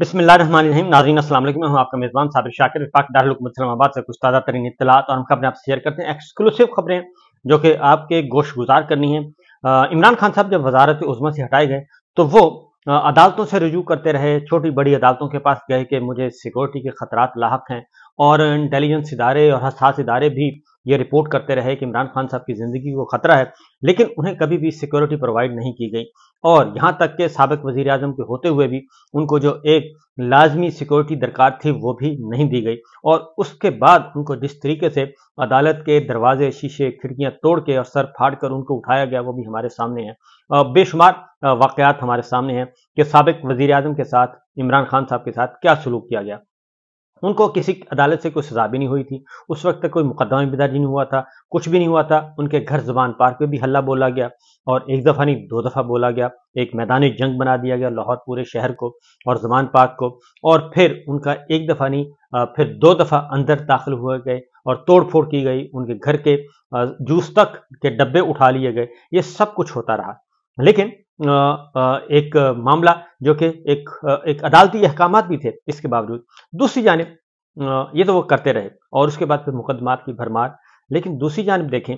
बिस्मिल्लाम नाजीन असलम मैं हूं आपका मेज़बान साबिर शाकिर पाक दारकूमतलमाबाद से कुछ ताज़ा तरीन इतलात और हम खबरें आपसे शेयर करते हैं एक्सक्लूसिव खबरें जो कि आपके गोश गुजार करनी है इमरान खान साहब जब वजारत उजमा से हटाए गए तो वो अदालतों से रजू करते रहे छोटी बड़ी अदालतों के पास गए कि मुझे सिक्योरिटी के खतरात लाक हैं और इंटेलिजेंस इदारे और हसास इदारे भी ये रिपोर्ट करते रहे कि इमरान खान साहब की ज़िंदगी को खतरा है लेकिन उन्हें कभी भी सिक्योरिटी प्रोवाइड नहीं की गई और यहाँ तक के सबक वजीर अजम के होते हुए भी उनको जो एक लाजमी सिक्योरिटी दरकार थी वो भी नहीं दी गई और उसके बाद उनको जिस तरीके से अदालत के दरवाजे शीशे खिड़कियाँ तोड़ के और सर फाड़ कर उनको उठाया गया वो भी हमारे सामने है बेशुमार वाकयात हमारे सामने हैं कि सबक वजीर अजम के साथ इमरान खान साहब के साथ क्या सलूक किया गया उनको किसी अदालत से कोई सजा भी नहीं हुई थी उस वक्त तक कोई मुकदमा भी दर्ज नहीं हुआ था कुछ भी नहीं हुआ था उनके घर जबान पार्क में भी हल्ला बोला गया और एक दफ़ा नहीं दो दफ़ा बोला गया एक मैदानी जंग बना दिया गया लाहौर पूरे शहर को और जबान पार्क को और फिर उनका एक दफ़ा नहीं फिर दो दफ़ा अंदर दाखिल हुए गए और तोड़फोड़ की गई उनके घर के जूस तक के डब्बे उठा लिए गए ये सब कुछ होता रहा लेकिन एक मामला जो कि एक एक अदालती अहकाम भी थे इसके बावजूद दूसरी जानब ये तो वो करते रहे और उसके बाद फिर मुकदमात की भरमार लेकिन दूसरी जानब देखें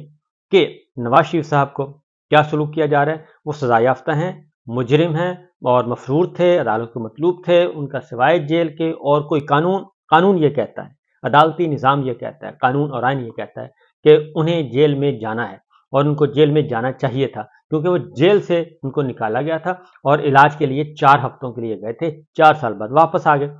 कि नवाज शरीफ साहब को क्या सलूक किया जा रहा है वो सजायाफ्ता हैं मुजरिम हैं और मफरूर थे अदालत को मतलूब थे उनका सिवाय जेल के और कोई कानून कानून ये कहता है अदालती निज़ाम ये कहता है कानून और आयन ये कहता है कि उन्हें जेल में जाना है और उनको जेल में जाना चाहिए था क्योंकि वो जेल से उनको निकाला गया था और इलाज के लिए चार हफ्तों के लिए गए थे चार साल बाद वापस आ गए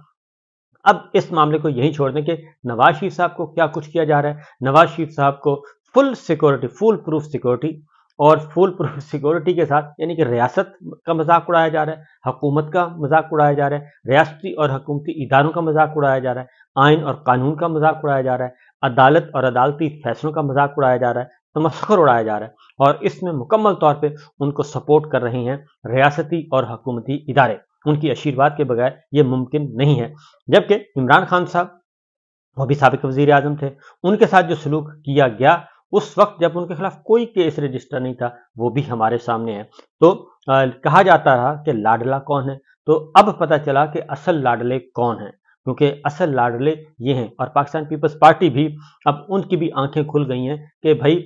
अब इस मामले को यहीं छोड़ दें कि नवाज शरीफ साहब को क्या कुछ किया जा रहा है नवाज शरीफ साहब को full security foolproof security और फुल प्रूफ सिक्योरिटी के साथ यानी कि रियासत का मजाक उड़ाया जा रहा है हकूमत का मजाक उड़ाया जा रहा है रियासती और हकूमती इदारों का मजाक उड़ाया जा रहा है आयन और कानून का मजाक उड़ाया जा रहा है अदालत और अदालती फैसलों का मजाक उड़ाया जा रहा है तमस्खर तो उड़ाया जा रहा है और इसमें मुकम्मल तौर पर उनको सपोर्ट कर रही हैं रियासती और हकूमती इदारे उनकी आशीर्वाद के बगैर ये मुमकिन नहीं है जबकि इमरान खान साहब वो भी सबक वजीर अजम थे उनके साथ जो सलूक किया गया उस वक्त जब उनके खिलाफ कोई केस रजिस्टर नहीं था वो भी हमारे सामने है तो आ, कहा जाता रहा कि लाडला कौन है तो अब पता चला कि असल लाडले कौन है क्योंकि असल लाडले ये हैं और पाकिस्तान पीपल्स पार्टी भी अब उनकी भी आंखें खुल गई हैं कि भाई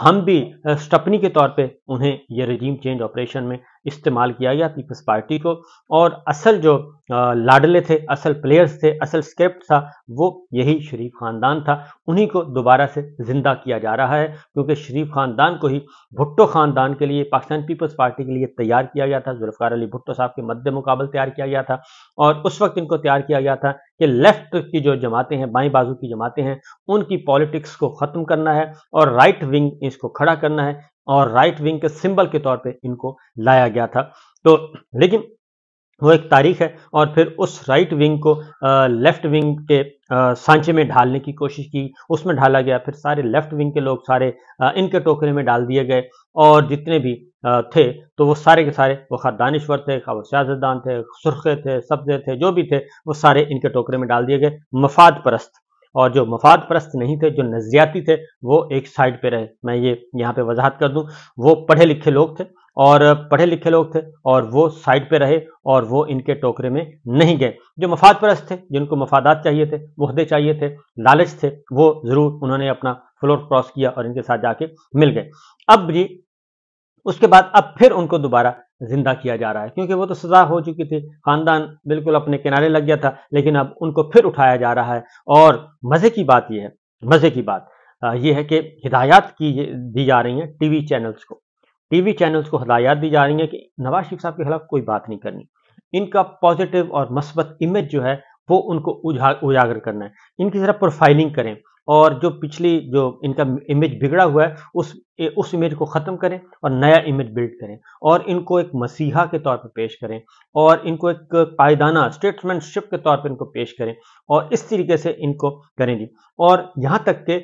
हम भी स्टपनी के तौर पे उन्हें ये रजीम चेंज ऑपरेशन में इस्तेमाल किया गया पीपल्स पार्टी को और असल जो लाडले थे असल प्लेयर्स थे असल स्क्रिप्ट था वो यही शरीफ ख़ानदान था उन्हीं को दोबारा से ज़िंदा किया जा रहा है क्योंकि शरीफ ख़ानदान को ही भुट्टो ख़ानदान के लिए पाकिस्तान पीपल्स पार्टी के लिए तैयार किया गया था जुल्फ़ार अली भुट्टो साहब के मद्दे मुकाबल तैयार किया गया था और उस वक्त इनको तैयार किया गया था कि लेफ्ट की जो जमातें हैं बाई बाजू की जमातें हैं उनकी पॉलिटिक्स को ख़त्म करना है और राइट विंग इसको खड़ा करना है और राइट विंग के सिंबल के तौर पे इनको लाया गया था तो लेकिन वो एक तारीख है और फिर उस राइट विंग को आ, लेफ्ट विंग के सांचे में ढालने की कोशिश की उसमें ढाला गया फिर सारे लेफ्ट विंग के लोग सारे आ, इनके टोकरे में डाल दिए गए और जितने भी थे तो वो सारे के सारे वो खा दानश्वर थे खा शाहजदान थे सुरखे थे सब्जे थे जो भी थे वो सारे इनके टोकरे में डाल दिए गए मफाद परस्त और जो मफाद परस्त नहीं थे जो नज़रियाती थे वो एक साइड पे रहे मैं ये यहाँ पे वजाहत कर दूँ वो पढ़े लिखे लोग थे और पढ़े लिखे लोग थे और वो साइड पे रहे और वो इनके टोकरे में नहीं गए जो मफाद परस्त थे जिनको मफादात चाहिए थे वहदे चाहिए थे लालच थे वो ज़रूर उन्होंने अपना फ्लोर क्रॉस किया और इनके साथ जाके मिल गए अब जी उसके बाद अब फिर उनको दोबारा जिंदा किया जा रहा है क्योंकि वो तो सजा हो चुकी थी खानदान बिल्कुल अपने किनारे लग गया था लेकिन अब उनको फिर उठाया जा रहा है और मज़े की बात यह है मज़े की बात यह है कि हिदायत की दी जा रही है टीवी चैनल्स को टीवी चैनल्स को हदायत दी जा रही है कि नवाज शरीफ साहब के खिलाफ कोई बात नहीं करनी इनका पॉजिटिव और मस्बत इमेज जो है वो उनको उजागर करना है इनकी ज़रा प्रोफाइलिंग करें और जो पिछली जो इनका इमेज बिगड़ा हुआ है उस उस इमेज को ख़त्म करें और नया इमेज बिल्ड करें और इनको एक मसीहा के तौर पर पेश करें और इनको एक पायदाना स्टेटमेंटशिप के तौर पर इनको पेश करें और इस तरीके से इनको करें जी और यहाँ तक के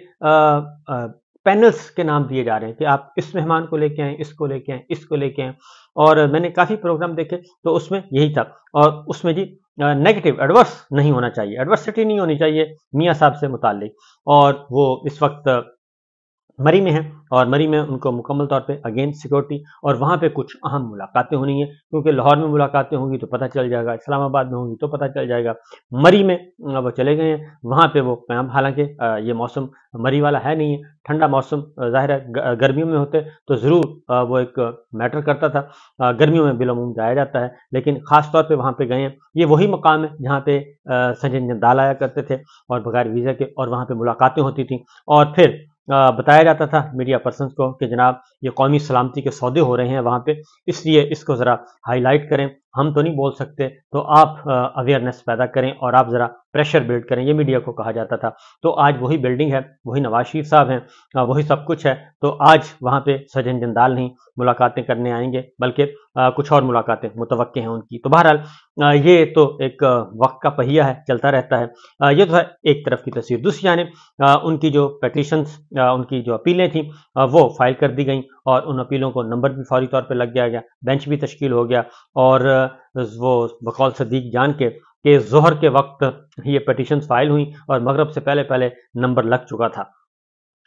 पैनल्स के नाम दिए जा रहे हैं कि आप इस मेहमान को लेके आएँ इसको लेके आएँ इसको लेके आएँ और मैंने काफ़ी प्रोग्राम देखे तो उसमें यही था और उसमें जी नेगेटिव एडवर्स नहीं होना चाहिए एडवर्सिटी नहीं होनी चाहिए मियाँ साहब से मुतल और वो इस वक्त मरी में है और मरी में उनको मुकम्मल तौर पे अगेंस्ट सिक्योरिटी और वहाँ पे कुछ अहम मुलाकातें होनी है क्योंकि लाहौर में मुलाकातें होंगी तो पता चल जाएगा इस्लामाबाद में होंगी तो पता चल जाएगा मरी में वो चले गए हैं वहाँ पे वो क्याम हालांकि ये मौसम मरी वाला है नहीं है ठंडा मौसम ज़ाहिर है गर्मियों में होते तो ज़रूर वो एक मैटर करता था गर्मियों में बिलमूम जाया जाता है लेकिन ख़ास तौर पर वहाँ पर गए हैं ये वही मकाम है जहाँ पे संजय जंदाल आया करते थे और बगैर वीज़ा के और वहाँ पर मुलाकातें होती थी और फिर बताया जाता था मीडिया पर्सन को कि जनाब ये कौमी सलामती के सौदे हो रहे हैं वहाँ पे इसलिए इसको ज़रा हाईलाइट करें हम तो नहीं बोल सकते तो आप अवेयरनेस पैदा करें और आप ज़रा प्रेशर बिल्ड करें ये मीडिया को कहा जाता था तो आज वही बिल्डिंग है वही नवाज शरीफ साहब हैं वही सब कुछ है तो आज वहाँ पे सजन जंदाल नहीं मुलाकातें करने आएंगे बल्कि कुछ और मुलाकातें मुतवक्के हैं उनकी तो बहरहाल ये तो एक वक्त का पहिया है चलता रहता है ये तो है एक तरफ की तस्वीर दूसरी जाने उनकी जो पटिशन्स उनकी जो अपीलें थी वो फाइल कर दी गई और उन अपीलों को नंबर भी फौरी तौर पर लग गया गया बेंच भी तश्कील हो गया और वो बकौल सदीक जान के कि जहर के वक्त ये पटिशन फाइल हुई और मगरब से पहले पहले नंबर लग चुका था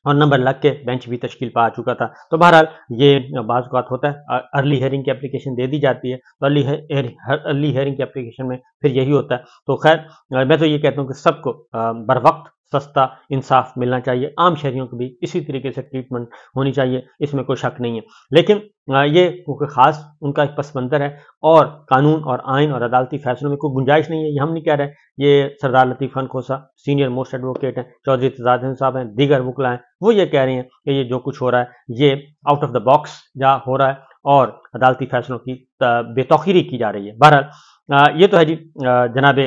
और नंबर लग के बेंच भी तश्कील पा चुका था तो बहरहाल ये बाज़ात होता है अर्ली हेयरिंग की एप्लीकेशन दे दी जाती है तो अर्ली अर्ली हेयरिंग की एप्लीकेशन में फिर यही होता है तो खैर मैं तो ये कहता हूँ कि सबको बर वक्त सस्ता इंसाफ मिलना चाहिए आम शहरियों को भी इसी तरीके से ट्रीटमेंट होनी चाहिए इसमें कोई शक नहीं है लेकिन ये कोई ख़ास उनका एक पस मंज़र है और कानून और आइन और अदालती फैसलों में कोई गुंजाइश नहीं है ये हम नहीं कह रहे ये Sardar Latif Khan Khosa senior most advocate हैं चौधरी तजाद साहब हैं दीगर वकला हैं वो ये कह रहे हैं कि ये जो कुछ हो रहा है ये आउट ऑफ द बॉक्स या हो रहा है और अदालती फैसलों की बेतौखीरी की जा रही है बहरहाल ये तो है जी जनाब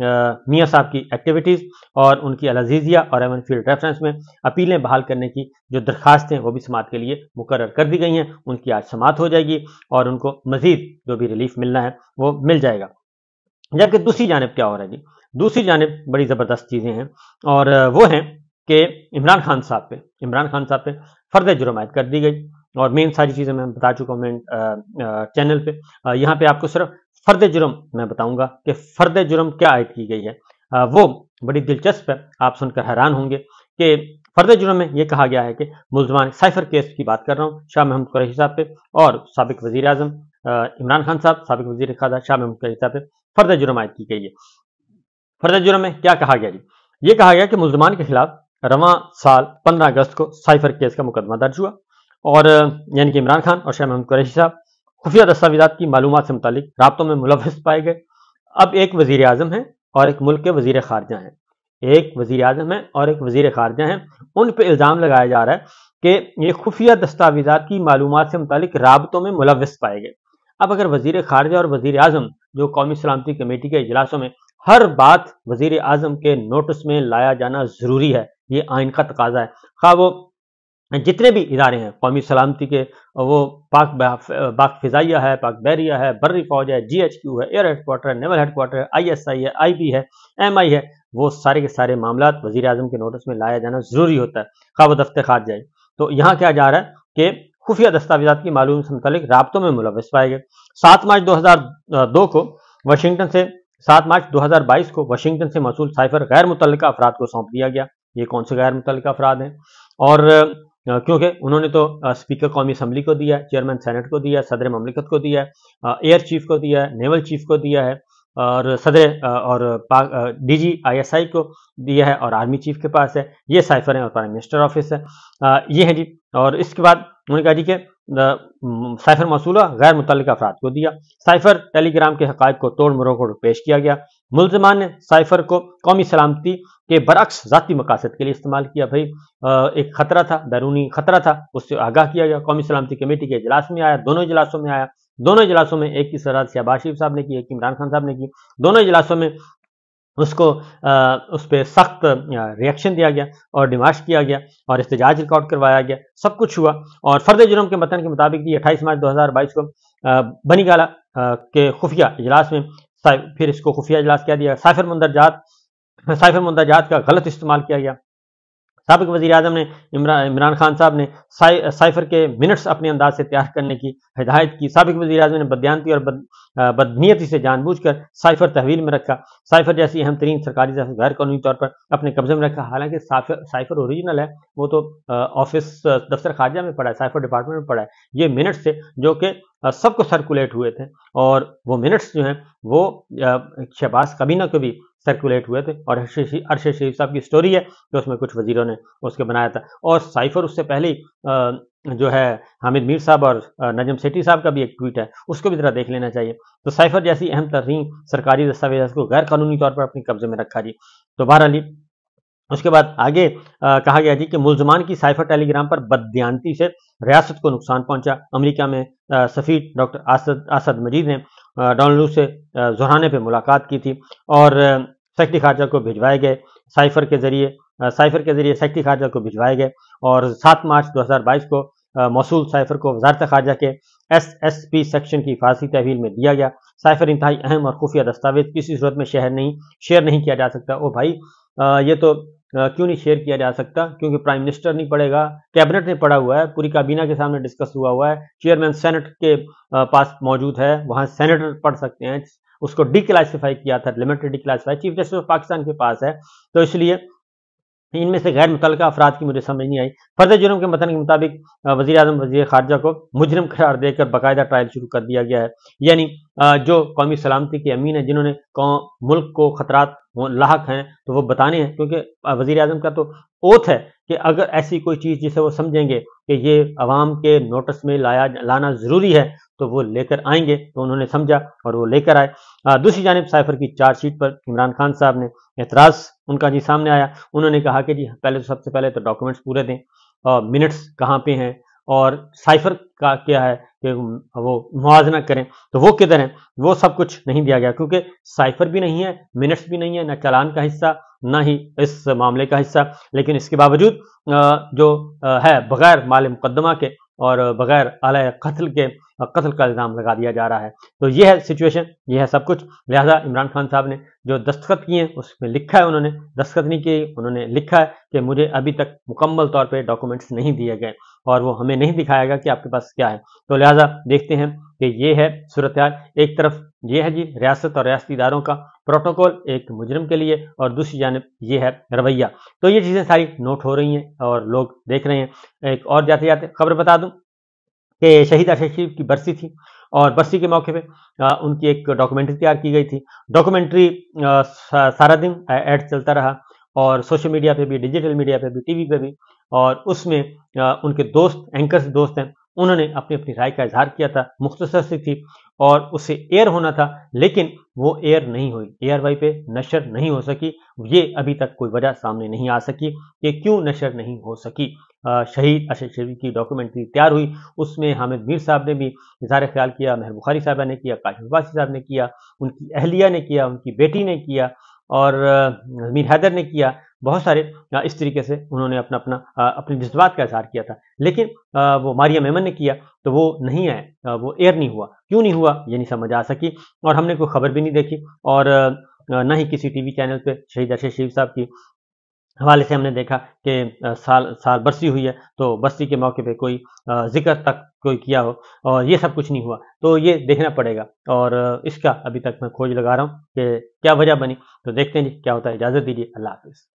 मियाँ साहब की एक्टिविटीज़ और उनकी अलजीजिया और एवन फील्ड रेफरेंस में अपीलें बहाल करने की जो दरखास्तें वो भी समात के लिए मुकर कर दी गई हैं उनकी आज समात हो जाएगी और उनको मजीद जो भी रिलीफ मिलना है वो मिल जाएगा जबकि दूसरी जानब क्या हो रहा है जी दूसरी जानब बड़ी ज़बरदस्त चीज़ें हैं और वो हैं कि इमरान खान साहब पर इमरान खान साहब पर फर्द जुर्मायत कर दी गई और मेन सारी चीज़ें मैं बता चुका हूँ मेन चैनल पे यहाँ पे आपको सिर्फ फर्द जुर्म मैं बताऊंगा कि फर्द जुर्म क्या आयद की गई है वो बड़ी दिलचस्प है आप सुनकर हैरान होंगे कि फर्द जुर्म में यह कहा गया है कि मुलजमान साइफर केस की बात कर रहा हूँ शाह महमूद कुरैशी साहब पे और सबक वजीर अजम इमरान खान साहब सबक वजीर खादा शाह महमूद कुरैशी साहब पे फर्द जुर्म आयद की गई है फर्द जुर्म में क्या कहा गया जी ये कहा गया कि मुलजमान के खिलाफ रवा साल पंद्रह अगस्त को साइफर केस का मुकदमा दर्ज हुआ और यानी कि इमरान खान और शाह महमूद कुरैशी साहब खुफिया दस्तावेजा की मालूम से मुतलिक रबतों में मुलविस पाए गए अब एक वजीर अजम है और एक मुल्क के वजीर खारजा हैं एक वजीर अजम है और एक वजीर खारजा हैं उन पर इल्ज़ाम लगाया जा रहा है कि ये खुफिया दस्तावेजा की मालूम से मुतलिक रबतों में मुलविस पाए गए अब अगर वजीर खारजा और वजीर अजम जो कौमी सलामती कमेटी के इजलासों में हर बात वजीर अजम के नोटिस में लाया जाना ज़रूरी है ये आइन का तकाजा है खा वो जितने भी इदारे हैं कौमी सलामती के वो पाक पाक फ़िज़ाइया है पाक बैरिया है बर्री फौज है जी एच क्यू है एयर हेड क्वार्टर है नेवल हेड क्वार्टर है आई एस आई है आई बी है एम आई है वो सारे के सारे मामला वजी अजम के नोटिस में लाया जाना ज़रूरी होता है खा वो दफ्तर जाए तो यहाँ क्या जा रहा है कि खुफिया दस्तावेजा की मालूम से मुतलिक रबतों में मुलवस पाए गए सात मार्च दो हज़ार दो को वाशिंगटन से सात मार्च दो हज़ार बाईस को वाशिंगटन से मौसू साइफर गैर मुतल अफराद को सौंप दिया गया ये कौन से गैर मुतल अफराद हैं और क्योंकि उन्होंने तो स्पीकर कौमी असम्बली को दिया है चेयरमैन सेनेट को दिया सदर ममलिकत को दिया है एयर चीफ को दिया है नेवल चीफ को दिया है और सदर और D G I S I को दिया है और आर्मी चीफ के पास है ये साइफर है और प्राइम मिनिस्टर ऑफिस है ये है जी और इसके बाद उन्होंने कहा जी कि साइफर मौसूला गैर मुतल अफराद को दिया साइफर टेलीग्राम के हक को तोड़ मरोड़ पेश किया गया मुलजमान ने साइफर को कौमी सलामती के बरक्स ज़ाती मकासद के लिए इस्तेमाल किया भाई एक ख़तरा था बैरूनी ख़तरा था उससे आगाह किया गया कौमी सलामती कमेटी के इजलास में आया दोनों इजलासों में आया दोनों इजलासों में एक की सरहद शहबाज शरीफ साहब ने की एक इमरान खान साहब ने की दोनों इजलासों में उसको आ, उस पर सख्त रिएक्शन दिया गया और डिमाश किया गया और एहतजाज रिकॉर्ड करवाया गया सब कुछ हुआ और फर्द जुर्म के मतन के मुताबिक भी अट्ठाईस मार्च 2022 को बनी गाला के खुफिया इजलास में फिर इसको खुफिया इजलास किया दिया साइफर मंदरजात साइफर मंदरजात का गलत इस्तेमाल किया गया सबक वजी अजम ने इमरान खान साहब ने साइ, साइफर के मिनट्स अपने अंदाज से तैयार करने की हिदायत की सबक वजी अजम ने बदयानती और बद, बदनीयती से जानबूझ कर साइफर तहवील में रखा साइफर जैसी अहम तरीन सरकारी गैर कानूनी तौर पर अपने कब्जे में रखा हालांकि साइफर ओरिजिनल है वो तो ऑफिस दफ्तर खारजा में पड़ा है साइफर डिपार्टमेंट में पड़ा है ये मिनट्स थे जो कि सबको सर्कुलेट हुए थे और वो मिनट्स जो हैं वो शहबाज कभी ना कभी सर्कुलेट हुए थे और अरशद शरीफ साहब की स्टोरी है कि उसमें कुछ वजीरों ने उसके बनाया था और साइफर उससे पहले जो है हामिद मीर साहब और नजम सेठी साहब का भी एक ट्वीट है उसको भी ज़रा देख लेना चाहिए तो साइफर जैसी अहम तरीन सरकारी दस्तावेज को गैर कानूनी तौर पर अपने कब्जे में रखा जी तो बहरहाल उसके बाद आगे आ, कहा गया जी कि मुलजमान की साइफर टेलीग्राम पर बदयांती से रियासत को नुकसान पहुंचा अमेरिका में सफीर डॉक्टर आसद आसद मजीद ने डोनाल्डू से जोहाने पे मुलाकात की थी और सेक्टी खारजा को भिजवाए गए साइफर के जरिए साइफर के जरिए सेक्टी खारजा को भिजवाए गए और सात मार्च 2022 को मौसू साइफर को वजारत खारजा के एस एस पी सेक्शन की हिफाजती तहवील में दिया गया साइफर इंतहाई अहम और खुफिया दस्तावेज किसी सूरत में शहर नहीं शेयर नहीं किया जा सकता ओ भाई आ, ये तो क्यों नहीं शेयर किया जा सकता क्योंकि प्राइम मिनिस्टर नहीं पढ़ेगा कैबिनेट ने पढ़ा हुआ है पूरी काबीना के सामने डिस्कस हुआ हुआ है चेयरमैन सेनेट के पास मौजूद है वहां सेनेटर पढ़ सकते हैं उसको डिक्लासीफाई किया था limited declassify chief justice of Pakistan के पास है तो इसलिए इनमें से गैर मुतल अफराद की मुझे समझ नहीं आई फर्ज जुर्म के मतन के मुताबिक वजी अजम वजी खारजा को मुजरम करार देकर बाकायदा ट्रायल शुरू कर दिया गया है यानी जो कौमी सलामती के अमीन है जिन्होंने मुल्क को खतरात वो लाक हैं तो वो बताने हैं क्योंकि वजीर अजम का तो ओथ है कि अगर ऐसी कोई चीज़ जिसे वो समझेंगे कि ये आवाम के नोटिस में लाया लाना ज़रूरी है तो वो लेकर आएंगे तो उन्होंने समझा और वो लेकर आए दूसरी जानब साइफर की चार्जशीट पर इमरान खान साहब ने एतराज़ उनका जी सामने आया उन्होंने कहा कि जी पहले तो सबसे पहले तो डॉक्यूमेंट्स पूरे दें और मिनट्स कहाँ पे हैं और साइफर का क्या है कि वो मुआजना करें तो वो किधर है वो सब कुछ नहीं दिया गया क्योंकि साइफर भी नहीं है मिनट्स भी नहीं है ना चालान का हिस्सा ना ही इस मामले का हिस्सा लेकिन इसके बावजूद जो है बगैर माल मुकदमा के और बगैर अल कत्ल के कत्ल का इल्ज़ाम लगा दिया जा रहा है तो यह है सिचुएशन यह है सब कुछ लिहाजा इमरान खान साहब ने जो दस्तखत किए हैं उसमें लिखा है उन्होंने दस्तखत नहीं किए उन्होंने लिखा है कि मुझे अभी तक मुकम्मल तौर पर डॉक्यूमेंट्स नहीं दिए गए और वो हमें नहीं दिखाएगा कि आपके पास क्या है तो लिहाजा देखते हैं कि ये है सूरत एक तरफ ये है जी रियासत और रियाती इदारों का प्रोटोकॉल एक मुजरम के लिए और दूसरी जानब ये है रवैया तो ये चीज़ें सारी नोट हो रही हैं और लोग देख रहे हैं एक और जाते जाते खबर बता दूं कि शहीद आशिफ शरीफ की बरसी थी और बरसी के मौके पे आ, उनकी एक डॉक्यूमेंट्री तैयार की गई थी डॉक्यूमेंट्री सारा दिन एड चलता रहा और सोशल मीडिया पे भी डिजिटल मीडिया पे भी टीवी पे भी और उसमें उनके दोस्त एंकर्स दोस्त हैं उन्होंने अपनी अपनी राय का इजहार किया था मुख्तसर सी थी और उसे एयर होना था लेकिन वो एयर नहीं हुई एयर वाई पे नशर नहीं हो सकी ये अभी तक कोई वजह सामने नहीं आ सकी कि क्यों नशर नहीं हो सकी शहीद अशर शरीफ की डॉक्यूमेंट्री तैयार हुई उसमें हामिद मीर साहब ने भी इजहार ख्याल किया मेहर बुखारी साहबा ने किया काशिफ वासी साहब ने किया उनकी अहलिया ने किया उनकी बेटी ने किया और मीर हैदर ने किया बहुत सारे इस तरीके से उन्होंने अपना अपना अपने जज्बात का इजहार किया था लेकिन वो मारिया मेमन ने किया तो वो नहीं आए वो एयर नहीं हुआ क्यों नहीं हुआ ये नहीं समझ आ सकी और हमने कोई खबर भी नहीं देखी और ना ही किसी टीवी चैनल पे शहीद अरशद शरीफ साहब की हवाले से हमने देखा कि साल साल बरसी हुई है तो बरसी के मौके पे कोई जिक्र तक कोई किया हो और ये सब कुछ नहीं हुआ तो ये देखना पड़ेगा और इसका अभी तक मैं खोज लगा रहा हूँ कि क्या वजह बनी तो देखते हैं जी क्या होता है इजाज़त दीजिए अल्लाह हाफिज़